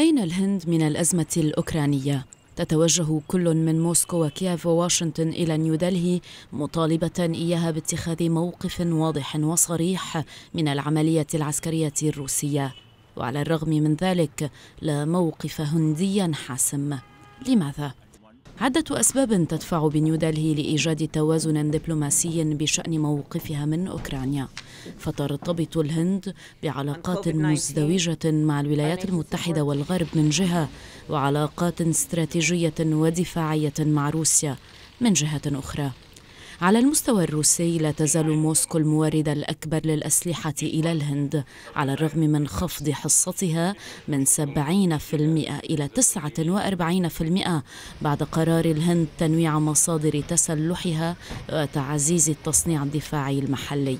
أين الهند من الأزمة الأوكرانية؟ تتوجه كل من موسكو وكييف وواشنطن إلى نيودلهي مطالبة إياها باتخاذ موقف واضح وصريح من العملية العسكرية الروسية وعلى الرغم من ذلك لا موقف هندي حاسم لماذا؟ عدة أسباب تدفع بنيودلهي لإيجاد توازن دبلوماسي بشأن موقفها من أوكرانيا فترتبط الهند بعلاقات مزدوجة مع الولايات المتحدة والغرب من جهة وعلاقات استراتيجية ودفاعية مع روسيا من جهة أخرى على المستوى الروسي لا تزال موسكو الموارد الأكبر للأسلحة إلى الهند على الرغم من خفض حصتها من 70% إلى 49% بعد قرار الهند تنويع مصادر تسلحها وتعزيز التصنيع الدفاعي المحلي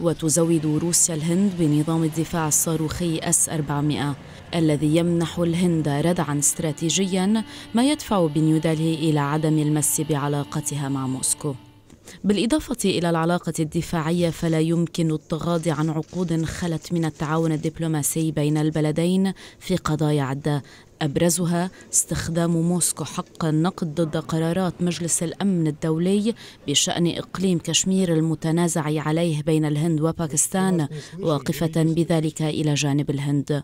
وتزود روسيا الهند بنظام الدفاع الصاروخي اس 400 الذي يمنح الهند ردعا استراتيجيا ما يدفع بنيودلهي الى عدم المس بعلاقتها مع موسكو بالإضافة إلى العلاقة الدفاعية فلا يمكن التغاضي عن عقود خلت من التعاون الدبلوماسي بين البلدين في قضايا عدة أبرزها استخدام موسكو حق النقد ضد قرارات مجلس الأمن الدولي بشأن إقليم كشمير المتنازع عليه بين الهند وباكستان واقفة بذلك إلى جانب الهند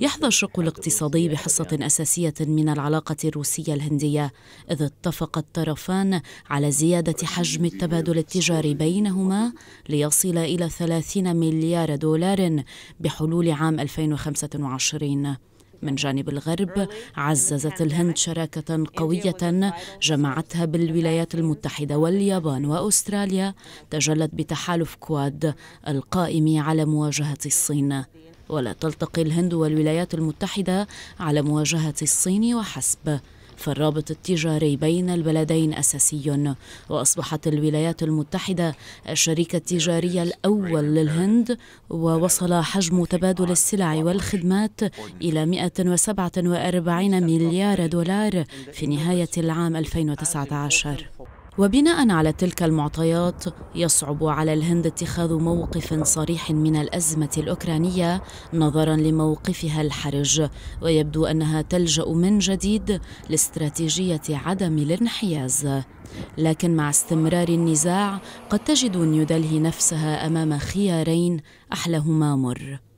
يحظى الشق الاقتصادي بحصة أساسية من العلاقة الروسية الهندية إذ اتفق الطرفان على زيادة حجم التبادل التجاري بينهما ليصل إلى 30 مليار دولار بحلول عام 2025 من جانب الغرب عززت الهند شراكة قوية جمعتها بالولايات المتحدة واليابان وأستراليا تجلت بتحالف كواد القائم على مواجهة الصين ولا تلتقي الهند والولايات المتحدة على مواجهة الصين وحسب فالرابط التجاري بين البلدين أساسي وأصبحت الولايات المتحدة الشريك التجاري الأول للهند ووصل حجم تبادل السلع والخدمات إلى 147 مليار دولار في نهاية العام 2019 وبناء على تلك المعطيات يصعب على الهند اتخاذ موقف صريح من الازمه الاوكرانيه نظرا لموقفها الحرج ويبدو انها تلجا من جديد لاستراتيجيه عدم الانحياز لكن مع استمرار النزاع قد تجد نيودلهي نفسها امام خيارين احلهما مر